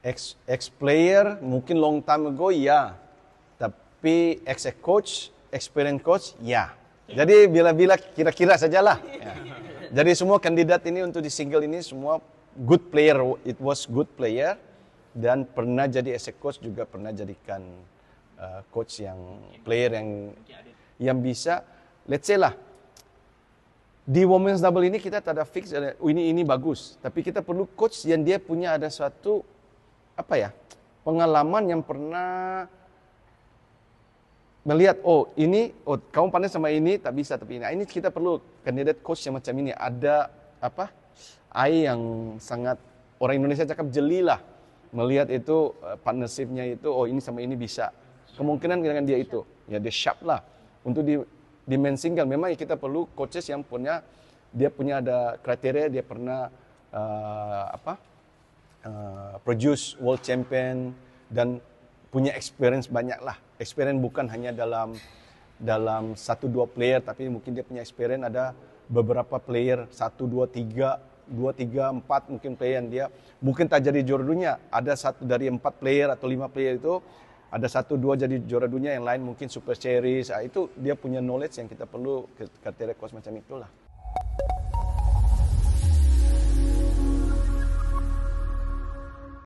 ex ex player mungkin long time ago ya tapi ex coach experience coach ya jadi bila-bila kira-kira sajalah ya. jadi semua kandidat ini untuk di single ini semua good player it was good player dan pernah jadi ex coach juga pernah jadikan uh, coach yang player yang yang bisa let's say lah di women's double ini kita tak ada fix ini ini bagus tapi kita perlu coach yang dia punya ada suatu apa ya pengalaman yang pernah melihat oh ini oh kamu pandai sama ini tak bisa tapi ini nah, ini kita perlu kandidat coach yang macam ini ada apa AI yang sangat orang Indonesia cakap lah melihat itu eh, partnershipnya itu oh ini sama ini bisa kemungkinan dengan dia itu ya dia sharp lah untuk di dimensikan memang kita perlu coaches yang punya dia punya ada kriteria dia pernah uh, apa Eh, produce world champion dan punya experience banyak lah. Experience bukan hanya dalam dalam satu dua player tapi mungkin dia punya experience ada beberapa player satu dua tiga dua tiga empat mungkin player yang dia mungkin tak jadi juara dunia ada satu dari empat player atau lima player itu ada satu dua jadi juara dunia yang lain mungkin super series ah, itu dia punya knowledge yang kita perlu kriteria coach macam itulah